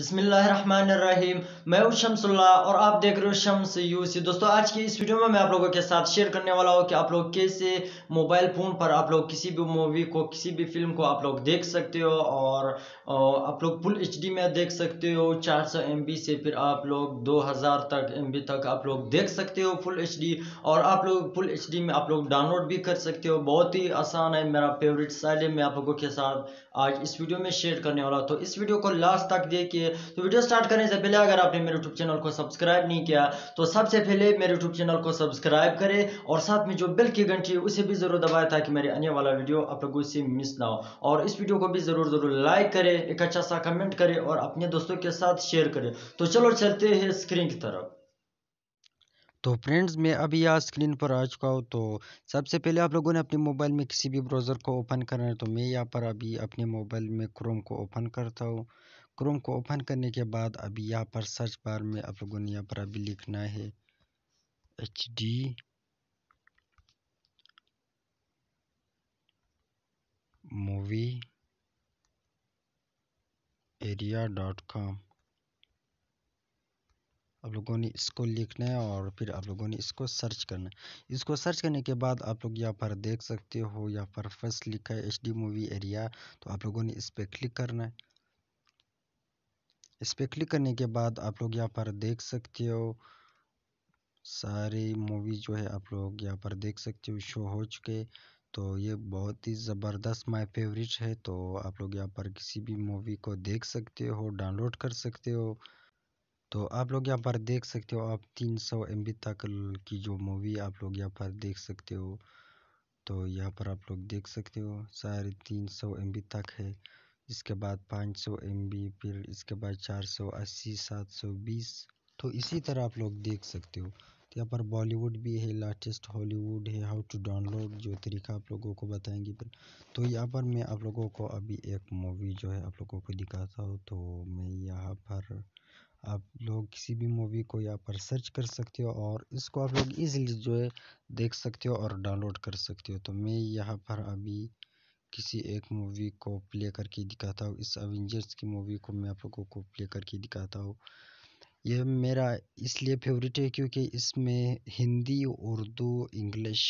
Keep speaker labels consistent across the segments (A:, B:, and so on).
A: बिसमीम मैं हूँ शमसुल्ला और आप देख रहे हो शम्स यूसी दोस्तों आज की इस वीडियो में मैं आप लोगों के साथ शेयर करने वाला हूँ कि आप लोग कैसे मोबाइल फ़ोन पर आप लोग किसी भी मूवी को किसी भी फिल्म को आप लोग देख सकते हो और आप लोग फुल एच में देख सकते हो 400 एमबी से फिर आप लोग 2000 तक एमबी तक आप लोग देख सकते हो फुल एच और आप लोग फुल एच में आप लोग डाउनलोड भी कर सकते हो बहुत ही आसान है मेरा फेवरेट साइड है मैं आप लोगों के साथ आज इस वीडियो में शेयर करने वाला तो इस वीडियो को लास्ट तक देखिए तो वीडियो स्टार्ट करने से पहले अगर आपने मेरे यूट्यूब चैनल को सब्सक्राइब नहीं किया तो सबसे पहले मेरे यूट्यूब चैनल को सब्सक्राइब करें और साथ में जो बिल की घंटी है उसे भी जरूर दबाए ताकि मेरे आने वाला वीडियो आप लोगों से मिस ना हो और इस वीडियो को भी जरूर जरूर लाइक करें एक अच्छा सा कमेंट करें और अपने दोस्तों के साथ शेयर करें तो चलो चलते हैं स्क्रीन की तरफ
B: तो फ्रेंड्स मैं अभी यहाँ स्क्रीन पर आ चुका हूँ तो सबसे पहले आप लोगों ने अपने मोबाइल में किसी भी ब्राउज़र को ओपन करना है तो मैं यहाँ पर अभी अपने मोबाइल में क्रोम को ओपन करता हूँ क्रोम को ओपन करने के बाद अभी यहाँ पर सर्च बार में आप लोगों ने यहाँ पर अभी लिखना है H D movie area dot com आप लोगों ने इसको लिखना है और फिर आप लोगों ने इसको सर्च करना है इसको सर्च करने के बाद आप लोग यहाँ पर देख सकते हो यहाँ पर फर्स्ट लिखा है एच डी मूवी एरिया तो आप लोगों ने इस पर क्लिक करना है इस पर क्लिक करने के बाद आप लोग यहाँ पर देख सकते हो सारी मूवी जो है आप लोग यहाँ पर देख सकते हो शो हो चुके तो ये बहुत ही ज़बरदस्त माय फेवरेट है तो आप लोग यहाँ पर किसी भी मूवी को देख सकते हो डाउनलोड कर सकते हो तो आप लोग यहाँ पर देख सकते हो आप 300 सौ तक की जो मूवी आप लोग यहाँ पर देख सकते हो तो यहाँ पर आप लोग देख सकते हो साढ़े तीन सौ तक है इसके बाद 500 सौ फिर इसके बाद 480 720 तो इसी तरह आप लोग देख सकते हो तो यहाँ पर बॉलीवुड भी है लाटेस्ट हॉलीवुड है हाउ टू डाउनलोड जो तरीका आप लोगों को बताएंगे पर तो यहाँ पर मैं आप लोगों को अभी एक मूवी जो है आप लोगों को दिखाता हूँ तो मैं यहाँ पर आप लोग किसी भी मूवी को यहाँ पर सर्च कर सकते हो और इसको आप लोग इजीली जो है देख सकते हो और डाउनलोड कर सकते हो तो मैं यहाँ पर अभी किसी एक मूवी को प्ले करके दिखाता हूँ इस अवेंजर्स की मूवी को मैं आप लोगों को प्ले करके दिखाता हूँ यह मेरा इसलिए फेवरेट है क्योंकि इसमें हिंदी उर्दू इंग्लिश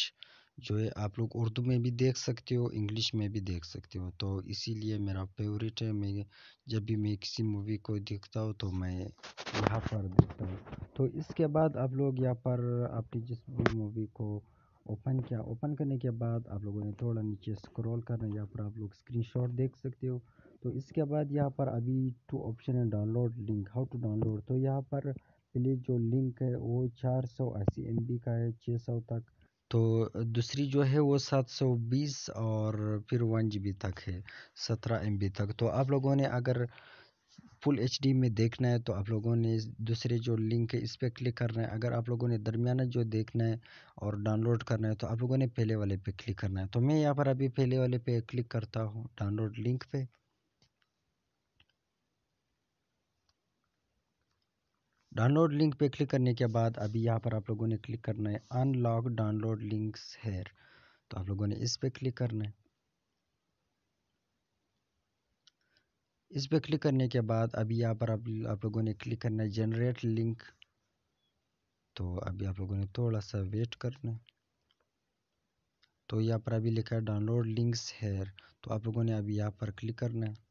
B: जो है आप लोग उर्दू में भी देख सकते हो इंग्लिश में भी देख सकते हो तो इसीलिए मेरा फेवरेट है मैं जब भी मैं किसी मूवी को देखता हूँ तो मैं यहाँ पर देखता हूँ तो इसके बाद आप लोग यहाँ पर आपने जिस भी मूवी को ओपन किया ओपन करने के बाद आप लोगों ने थोड़ा नीचे स्क्रॉल करना यहाँ पर आप लोग स्क्रीन देख सकते हो तो इसके बाद यहाँ पर अभी टू ऑप्शन है download link how to download तो यहाँ पर प्ले जो लिंक है वो चार सौ एम बी का है छः सौ तक तो दूसरी जो है वो सात सौ बीस और फिर वन जी तक है सत्रह एम तक तो आप लोगों ने अगर फुल एच में देखना है तो आप लोगों ने दूसरे जो लिंक है इस पर क्लिक करना है अगर आप लोगों ने दरमियाना जो देखना है और डाउनलोड करना है तो आप लोगों ने पहले वाले पे क्लिक करना है तो मैं यहाँ पर अभी पहले वाले पे क्लिक करता हूँ डाउनलोड लिंक पे डाउनलोड लिंक पे क्लिक करने के बाद अभी यहाँ पर आप लोगों ने क्लिक करना है अनलॉक डाउनलोड लिंक्स हेयर तो आप लोगों ने इस पर क्लिक करना है इस पर क्लिक करने के बाद अभी यहाँ पर आप, आप लोगों ने क्लिक करना है जनरेट लिंक तो अभी आप लोगों ने थोड़ा सा वेट करना है तो यहाँ पर अभी लिखा है डाउनलोड लिंक्स हेयर तो आप लोगों ने अभी यहाँ पर क्लिक करना है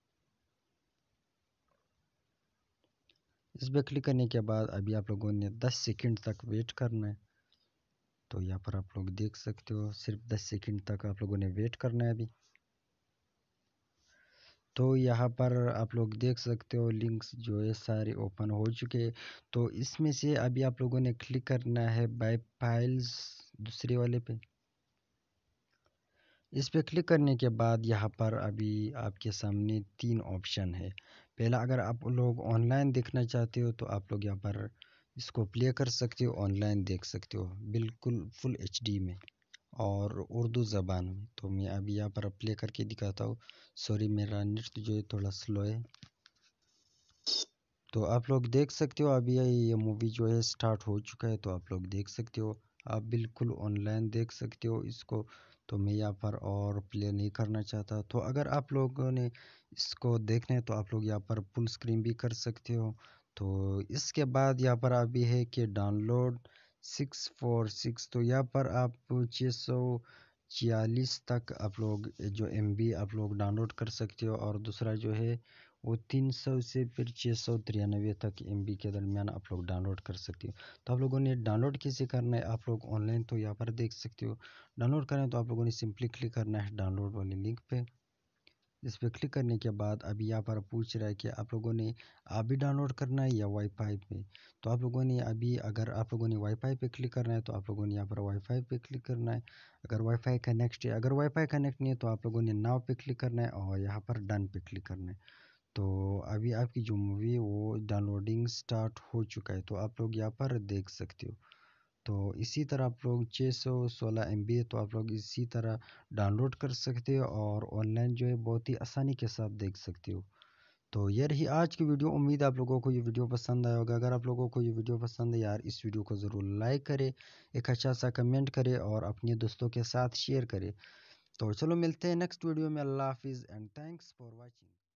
B: इस पर क्लिक करने के बाद अभी आप लोगों ने 10 सेकंड तक वेट करना है तो यहाँ पर आप लोग देख सकते हो सिर्फ 10 सेकंड तक आप लोगों ने वेट करना है अभी तो यहाँ पर आप लोग देख सकते हो लिंक्स जो है सारे ओपन हो चुके तो इसमें से अभी आप लोगों ने क्लिक करना है बाई फाइल्स दूसरे वाले पे इस पर क्लिक करने के बाद यहाँ पर अभी आपके सामने तीन ऑप्शन है पहला अगर आप लोग ऑनलाइन देखना चाहते हो तो आप लोग यहाँ पर इसको प्ले कर सकते हो ऑनलाइन देख सकते हो बिल्कुल फुल एच में और उर्दू ज़बान में तो मैं अभी यहाँ पर प्ले करके दिखाता हूँ सॉरी मेरा नेट जो है थोड़ा स्लो है तो आप लोग देख सकते हो अभी ये मूवी जो है स्टार्ट हो चुका है तो आप लोग देख सकते हो आप बिल्कुल ऑनलाइन देख सकते हो इसको तो मैं यहाँ पर और प्ले नहीं करना चाहता तो अगर आप लोगों ने इसको देखना है तो आप लोग यहाँ पर फुल स्क्रीन भी कर सकते हो तो इसके बाद यहाँ पर अभी है कि डाउनलोड सिक्स फोर सिक्स तो यहाँ पर आप छः सौ छियालीस तक आप लोग जो एम आप लोग डाउनलोड कर सकते हो और दूसरा जो है वो तीन सौ से फिर छः सौ तिरानवे तक एम के दरमियान आप लोग डाउनलोड कर सकते हो तो आप लोगों ने डाउनलोड कैसे करना है आप लोग ऑनलाइन तो यहाँ पर देख सकते हो डाउनलोड करें तो आप लोगों ने सिंपली क्लिक करना है डाउनलोड वाले लिंक पे इस पर क्लिक करने के बाद अभी यहाँ पर पूछ रहा है कि आप लोगों ने अभी डाउनलोड करना है या वाईफाई पे तो आप लोगों ने अभी अगर आप लोगों ने वाईफाई पे क्लिक करना है तो आप लोगों ने यहाँ पर वाईफाई पे क्लिक करना है अगर वाईफाई कनेक्ट है अगर वाईफाई कनेक्ट नहीं है तो आप लोगों ने नाव पे क्लिक करना है और यहाँ पर डन पे क्लिक करना है तो अभी आपकी जो मूवी है वो डाउनलोडिंग स्टार्ट हो चुका है तो आप लोग यहाँ पर देख सकते हो तो इसी तरह आप लोग छः सौ सोलह एम बी है तो आप लोग इसी तरह डाउनलोड कर सकते हो और ऑनलाइन जो है बहुत ही आसानी के साथ देख सकते हो तो ये रही आज की वीडियो उम्मीद आप लोगों को ये वीडियो पसंद आया होगा अगर आप लोगों को ये वीडियो पसंद है यार इस वीडियो को ज़रूर लाइक करें एक अच्छा सा कमेंट करें और अपने दोस्तों के साथ शेयर करें तो चलो मिलते हैं नेक्स्ट वीडियो में अल्लाह हाफिज़ एंड थैंक्स फॉर वॉचिंग